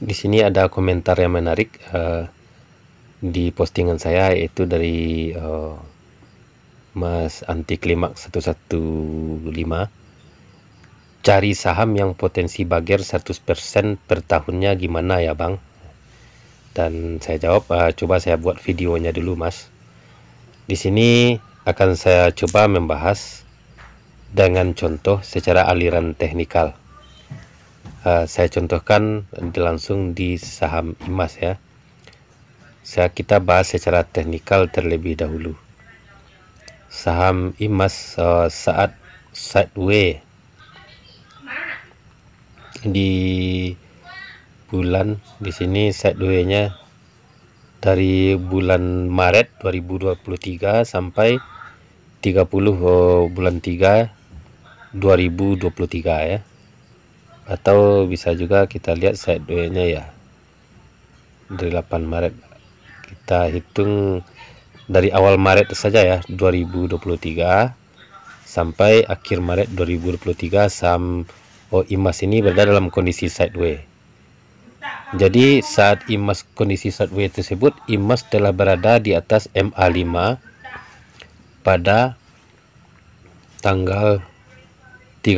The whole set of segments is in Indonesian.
di sini ada komentar yang menarik uh, di postingan saya yaitu dari uh, Mas Anti Klimak 115 cari saham yang potensi bager 100% per tahunnya gimana ya Bang dan saya jawab uh, coba saya buat videonya dulu Mas di sini akan saya coba membahas dengan contoh secara aliran teknikal Eh, saya contohkan langsung di saham emas ya saya kita bahas secara teknikal terlebih dahulu saham emas uh, eh, saat sideways di bulan di sini sideways nya dari bulan Maret 2023 sampai 30 eh, bulan 3 2023 ya atau bisa juga kita lihat sideway nya ya dari 8 Maret kita hitung dari awal Maret saja ya 2023 sampai akhir Maret 2023 saham oh, IMAS ini berada dalam kondisi sideway jadi saat emas kondisi sideway tersebut emas telah berada di atas MA5 pada tanggal 31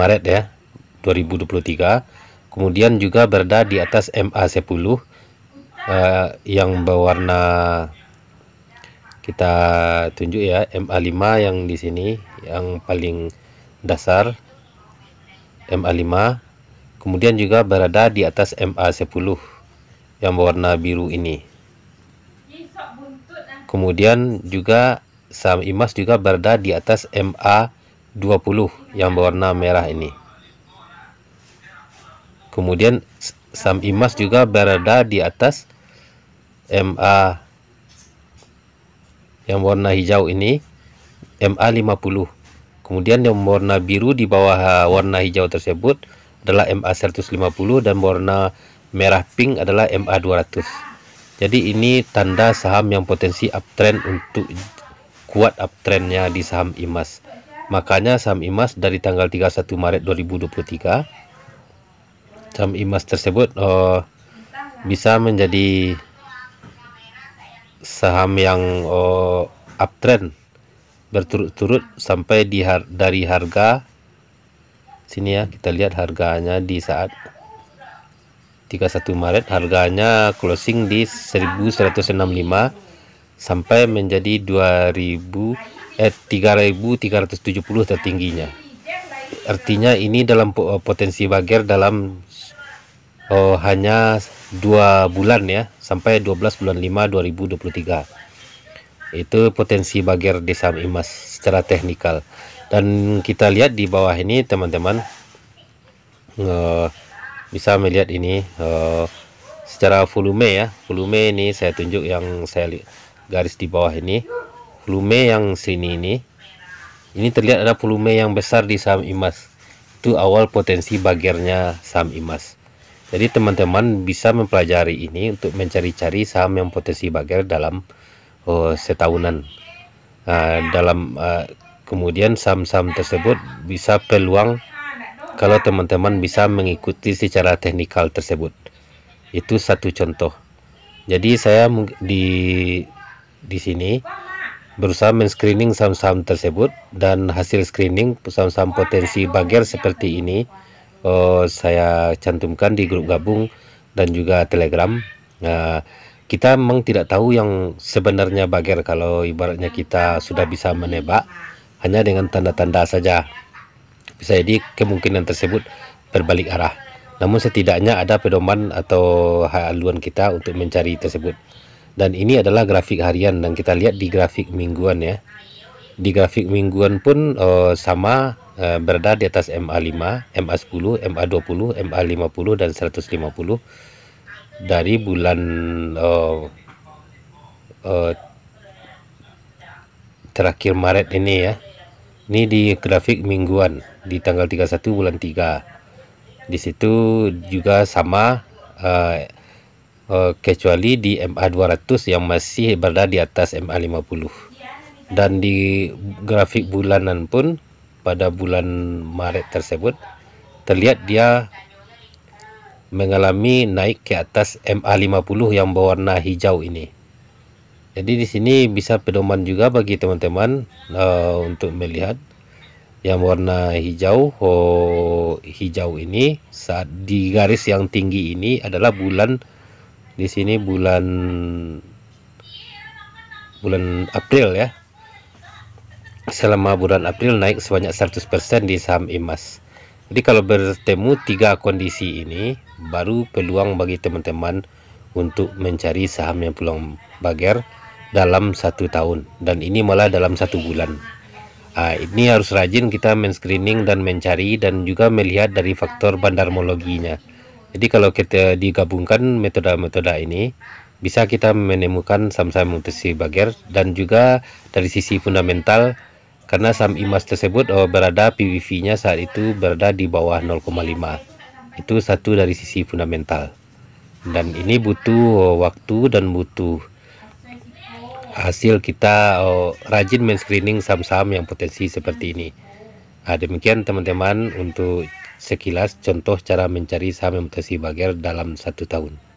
Maret ya 2023 kemudian juga berada di atas MA10 uh, eh, yang berwarna kita tunjuk ya MA5 yang di sini yang paling dasar MA5 kemudian juga berada di atas MA10 yang berwarna biru ini kemudian juga saham imas juga berada di atas MA20 yang berwarna merah ini kemudian saham Imas juga berada di atas MA yang warna hijau ini MA 50 kemudian yang warna biru di bawah warna hijau tersebut adalah MA 150 dan warna merah pink adalah MA 200 jadi ini tanda saham yang potensi uptrend untuk kuat uptrendnya di saham IMAS makanya saham IMAS dari tanggal 31 Maret 2023 jam imas tersebut uh, bisa menjadi saham yang uh, uptrend berturut-turut sampai di har dari harga sini ya kita lihat harganya di saat 31 Maret harganya closing di 1165 sampai menjadi 2000 eh 3370 tertingginya artinya ini dalam potensi bager dalam oh, hanya dua bulan ya sampai 12 bulan 5 2023 itu potensi bagir desa emas secara teknikal dan kita lihat di bawah ini teman-teman uh, bisa melihat ini uh, secara volume ya volume ini saya tunjuk yang saya garis di bawah ini volume yang sini ini ini terlihat ada volume yang besar di saham emas itu awal potensi bagirnya saham emas jadi teman-teman bisa mempelajari ini untuk mencari-cari saham yang potensi bagel dalam uh, setahunan. Uh, dalam uh, kemudian saham-saham tersebut bisa peluang kalau teman-teman bisa mengikuti secara teknikal tersebut. Itu satu contoh. Jadi saya di di sini berusaha men-screening saham-saham tersebut dan hasil screening saham-saham potensi bagel seperti ini uh, saya cantumkan di grup iya. gabung dan juga telegram uh, kita memang tidak tahu yang sebenarnya bager kalau ibaratnya kita sudah bisa menebak hanya dengan tanda-tanda saja bisa jadi kemungkinan tersebut berbalik arah namun setidaknya ada pedoman atau haluan kita untuk mencari tersebut dan ini adalah grafik harian dan kita lihat di grafik mingguan ya di grafik mingguan pun uh, sama Eh, berada di atas MA5, MA10, MA20, MA50 dan 150 dari bulan uh, uh, terakhir Maret ini ya. Ini di grafik mingguan di tanggal 31 bulan 3. Di situ juga sama uh, uh, kecuali di MA200 yang masih berada di atas MA50. Dan di grafik bulanan pun pada bulan Maret tersebut terlihat dia mengalami naik ke atas MA50 yang berwarna hijau ini. Jadi di sini bisa pedoman juga bagi teman-teman uh, untuk melihat yang warna hijau oh, hijau ini saat di garis yang tinggi ini adalah bulan di sini bulan bulan April ya selama bulan April naik sebanyak 100% di saham emas. Jadi kalau bertemu tiga kondisi ini baru peluang bagi teman-teman untuk mencari saham yang peluang bager dalam satu tahun dan ini malah dalam satu bulan. Nah, ini harus rajin kita men-screening dan mencari dan juga melihat dari faktor bandarmologinya. Jadi kalau kita digabungkan metode-metode ini bisa kita menemukan saham-saham mutasi bager dan juga dari sisi fundamental karena saham emas tersebut oh, berada pvv nya saat itu berada di bawah 0,5 itu satu dari sisi fundamental dan ini butuh oh, waktu dan butuh hasil kita oh, rajin men-screening saham-saham yang potensi seperti ini nah, demikian teman-teman untuk sekilas contoh cara mencari saham yang potensi bager dalam satu tahun